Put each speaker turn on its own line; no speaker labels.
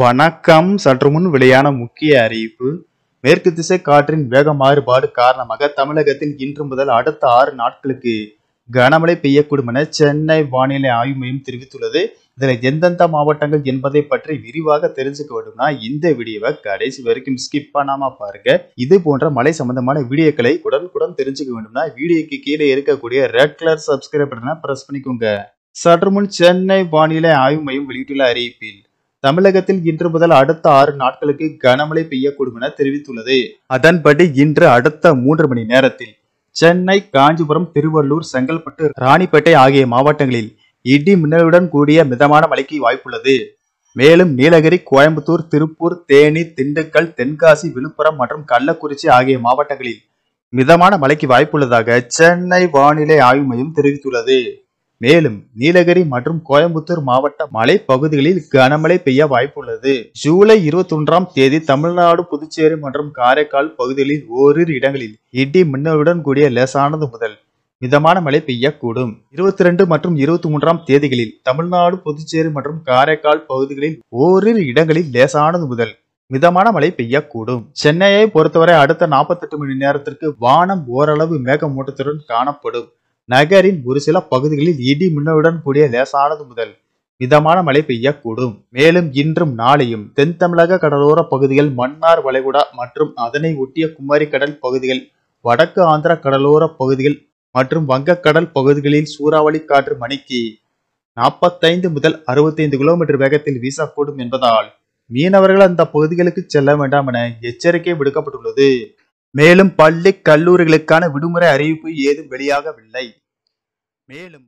வணக்கம் சற்று முன் விளையான முக்கிய அறிவிப்பு மேற்கு திசை காற்றின் வேக மாறுபாடு காரணமாக தமிழகத்தில் இன்று முதல் அடுத்த ஆறு நாட்களுக்கு கனமழை பெய்யக்கூடும் என சென்னை வானிலை ஆய்வு மையம் தெரிவித்துள்ளது இதில் எந்தெந்த மாவட்டங்கள் என்பதை பற்றி விரிவாக தெரிஞ்சுக்க வேண்டும்னா இந்த வீடியோவை கடைசி வரைக்கும் ஸ்கிப் பண்ணாம பாருங்க இது போன்ற மழை சம்பந்தமான வீடியோக்களை உடனுக்குடன் தெரிஞ்சுக்க வேண்டும்னா வீடியோக்கு கீழே இருக்கக்கூடிய ரெட் கலர் சப்ஸ்கிரைப் பட்டனை பிரஸ் பண்ணிக்கோங்க சற்று முன் சென்னை வானிலை ஆய்வு மையம் வெளியிட்டுள்ள அறிவிப்பில் தமிழகத்தில் இன்று முதல் அடுத்த ஆறு நாட்களுக்கு கனமழை பெய்யக்கூடும் என தெரிவித்துள்ளது அதன்படி இன்று அடுத்த மூன்று மணி நேரத்தில் சென்னை காஞ்சிபுரம் திருவள்ளூர் செங்கல்பட்டு ராணிப்பேட்டை ஆகிய மாவட்டங்களில் இடி மின்னலுடன் கூடிய மிதமான மழைக்கு வாய்ப்புள்ளது மேலும் நீலகிரி கோயம்புத்தூர் திருப்பூர் தேனி திண்டுக்கல் தென்காசி விழுப்புரம் மற்றும் கள்ளக்குறிச்சி ஆகிய மாவட்டங்களில் மிதமான மழைக்கு வாய்ப்புள்ளதாக சென்னை வானிலை ஆய்வு மையம் தெரிவித்துள்ளது மேலும் நீலகிரி மற்றும் கோயம்புத்தூர் மாவட்ட மலை பகுதிகளில் கனமழை பெய்ய வாய்ப்புள்ளது ஜூலை இருபத்தி ஒன்றாம் தேதி தமிழ்நாடு புதுச்சேரி மற்றும் காரைக்கால் பகுதிகளில் ஓரிரு இடங்களில் இடி மின்னலுடன் கூடிய லேசானது முதல் மிதமான மழை பெய்யக்கூடும் இருபத்தி ரெண்டு மற்றும் இருபத்தி மூன்றாம் தேதிகளில் தமிழ்நாடு புதுச்சேரி மற்றும் காரைக்கால் பகுதிகளில் ஓரிரு இடங்களில் லேசானது முதல் மிதமான மழை பெய்யக்கூடும் சென்னையை பொறுத்தவரை அடுத்த நாற்பத்தெட்டு மணி நேரத்திற்கு வானம் ஓரளவு மேகமூட்டத்துடன் காணப்படும் நகரின் ஒரு சில பகுதிகளில் இடி மின்னலுடன் கூடிய லேசானது முதல் மிதமான மழை பெய்யக்கூடும் மேலும் இன்றும் நாளையும் தென் தமிழக கடலோர பகுதிகள் மன்னார் வளைகுடா மற்றும் அதனை ஒட்டிய குமரி கடல் பகுதிகள் வடக்கு ஆந்திர கடலோர பகுதிகள் மற்றும் வங்கக்கடல் பகுதிகளில் சூறாவளி காற்று மணிக்கு நாற்பத்தைந்து முதல் அறுபத்தைந்து கிலோமீட்டர் வேகத்தில் வீசக்கூடும் என்பதால் மீனவர்கள் அந்த பகுதிகளுக்கு செல்ல வேண்டாம் என எச்சரிக்கை விடுக்கப்பட்டுள்ளது மேலும் பள்ளி கல்லூரிகளுக்கான விடுமுறை அறிவிப்பு ஏதும் வெளியாகவில்லை மேலும்